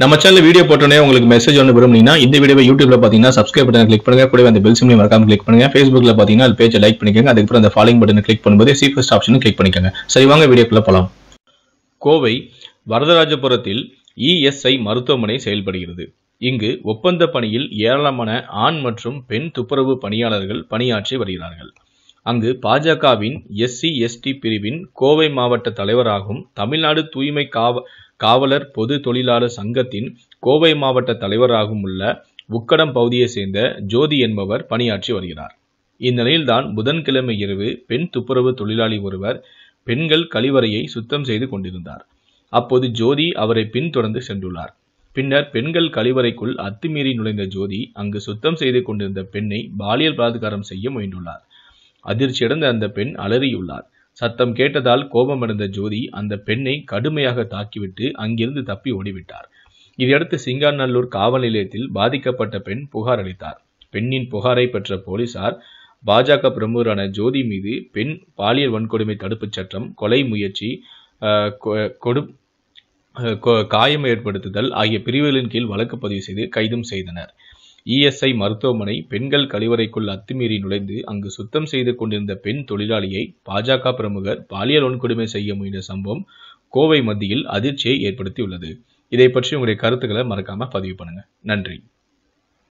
நம்ம channel video போட்டோன்னே உங்களுக்கு மெசேஜ் ஒன்று விரும்புனீங்கன்னா இந்த வீடியோ யூடியூப்ல பார்த்தீங்கன்னா சப்ஸ்கிரைப் பட்டன் கிளிக் பண்ணுங்க கூட அந்த பெல் சிம்லையும் மறக்காம கிளிக் பண்ணுங்க ஃபேஸ்புக்ல பார்த்தீங்கன்னா அது பேஜை லைக் பண்ணிக்கோங்க அதுக்கப்புறம் அந்த ஃபாலோயிங் பட்டன் கிளிக் பண்ணும்போது சி ஃபர்ஸ்ட் ஆப்ஷன் கிளிக் பண்ணிக்கோங்க சரி வாங்க வீடியோக்குள்ள போலாம் கோவை வரதராஜபுரத்தில் இஎஸ்ஐ e மருத்துவமனை செயல்படுகிறது இங்கு ஒப்பந்த பணியில் ஏராளமான ஆண் மற்றும் பெண் துப்புரவு பணியாளர்கள் பணியாற்றி வருகிறார்கள் அங்கு பாஜகவின் எஸ்சி எஸ்டி பிரிவின் கோவை மாவட்ட தலைவராகவும் தமிழ்நாடு தூய்மை காவ காவலர் பொது தொழிலாளர் சங்கத்தின் கோவை மாவட்ட தலைவராகவும் உள்ள உக்கடம் பகுதியைச் சேர்ந்த ஜோதி என்பவர் பணியாற்றி வருகிறார் இந்நிலையில்தான் புதன்கிழமை இரவு பெண் துப்புரவு தொழிலாளி ஒருவர் பெண்கள் கழிவறையை சுத்தம் செய்து கொண்டிருந்தார் அப்போது ஜோதி அவரை பின்தொடர்ந்து சென்றுள்ளார் பின்னர் பெண்கள் கழிவறைக்குள் அத்துமீறி நுழைந்த ஜோதி அங்கு சுத்தம் செய்து கொண்டிருந்த பெண்ணை பாலியல் பலாத்காரம் செய்ய முயன்றுள்ளார் அதிர்ச்சியடைந்த அந்த பெண் அலறியுள்ளார் சத்தம் கேட்டதால் கோபமடைந்த ஜோதி அந்த பெண்ணை கடுமையாக தாக்கிவிட்டு அங்கிருந்து தப்பி ஓடிவிட்டார் இதையடுத்து சிங்காநல்லூர் காவல் நிலையத்தில் பாதிக்கப்பட்ட பெண் புகார் அளித்தார் பெண்ணின் புகாரை பெற்ற போலீசார் பாஜக பிரமுகரான ஜோதி மீது பெண் பாலியல் வன்கொடுமை தடுப்புச் சட்டம் கொலை முயற்சி கொடு காயம் ஏற்படுத்துதல் ஆகிய பிரிவுகளின் கீழ் வழக்கு பதிவு செய்து கைதும் செய்தனர் இஎஸ்ஐ மருத்துவமனை பெண்கள் கழிவறைக்குள் அத்துமீறி நுழைந்து அங்கு சுத்தம் செய்து கொண்டிருந்த பெண் தொழிலாளியை பாஜக பிரமுகர் பாலியல் வன்கொடுமை செய்ய முயன்ற சம்பவம் கோவை மத்தியில் அதிர்ச்சியை ஏற்படுத்தியுள்ளது இதை பற்றி உங்களுடைய கருத்துக்களை மறக்காம பதிவு பண்ணுங்க நன்றி